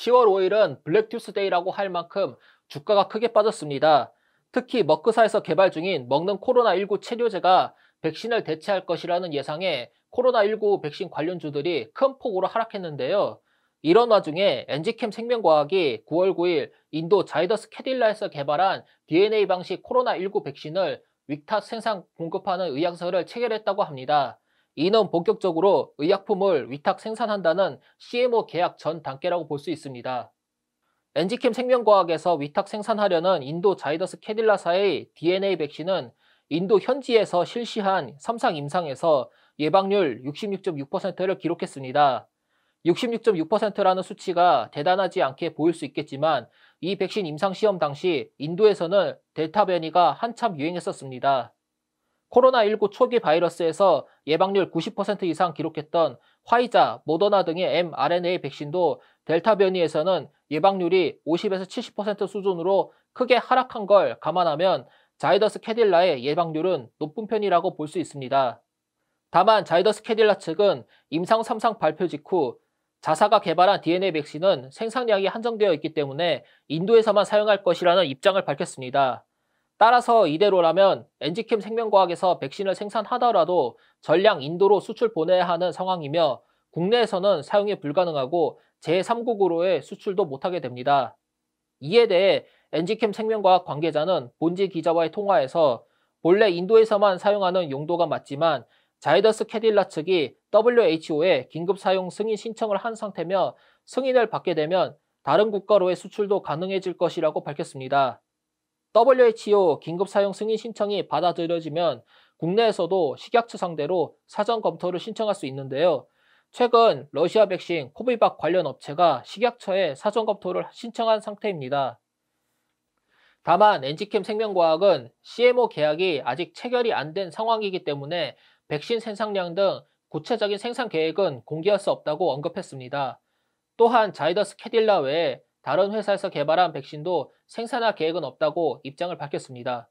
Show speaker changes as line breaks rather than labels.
10월 5일은 블랙 투스데이라고할 만큼 주가가 크게 빠졌습니다. 특히 머크사에서 개발 중인 먹는 코로나19 체류제가 백신을 대체할 것이라는 예상에 코로나19 백신 관련주들이 큰 폭으로 하락했는데요. 이런 와중에 엔지캠 생명과학이 9월 9일 인도 자이더스 캐딜라에서 개발한 DNA 방식 코로나19 백신을 위탁 생산 공급하는 의향서를 체결했다고 합니다. 이는 본격적으로 의약품을 위탁 생산한다는 CMO 계약 전 단계라고 볼 수 있습니다. 엔지캠 생명과학에서 위탁 생산하려는 인도 자이더스 캐딜라사의 DNA 백신은 인도 현지에서 실시한 3상 임상에서 예방률 66.6%를 기록했습니다. 66.6%라는 수치가 대단하지 않게 보일 수 있겠지만 이 백신 임상 시험 당시 인도에서는 델타 변이가 한참 유행했었습니다. 코로나19 초기 바이러스에서 예방률 90% 이상 기록했던 화이자, 모더나 등의 mRNA 백신도 델타 변이에서는 예방률이 50에서 70% 수준으로 크게 하락한 걸 감안하면 자이더스 캐딜라의 예방률은 높은 편이라고 볼 수 있습니다. 다만 자이더스 캐딜라 측은 임상 3상 발표 직후 자사가 개발한 DNA 백신은 생산량이 한정되어 있기 때문에 인도에서만 사용할 것이라는 입장을 밝혔습니다. 따라서 이대로라면 엔지캠 생명과학에서 백신을 생산하더라도 전량 인도로 수출 보내야 하는 상황이며 국내에서는 사용이 불가능하고 제3국으로의 수출도 못하게 됩니다. 이에 대해 엔지캠 생명과학 관계자는 본지 기자와의 통화에서 본래 인도에서만 사용하는 용도가 맞지만 자이더스 캐딜라 측이 WHO에 긴급 사용 승인 신청을 한 상태며 승인을 받게 되면 다른 국가로의 수출도 가능해질 것이라고 밝혔습니다. WHO 긴급 사용 승인 신청이 받아들여지면 국내에서도 식약처 상대로 사전 검토를 신청할 수 있는데요. 최근 러시아 백신 코비박 관련 업체가 식약처에 사전 검토를 신청한 상태입니다. 다만 엔지캠 생명과학은 CMO 계약이 아직 체결이 안 된 상황이기 때문에 백신 생산량 등 구체적인 생산 계획은 공개할 수 없다고 언급했습니다. 또한 자이더스 캐딜라 외에 다른 회사에서 개발한 백신도 생산할 계획은 없다고 입장을 밝혔습니다.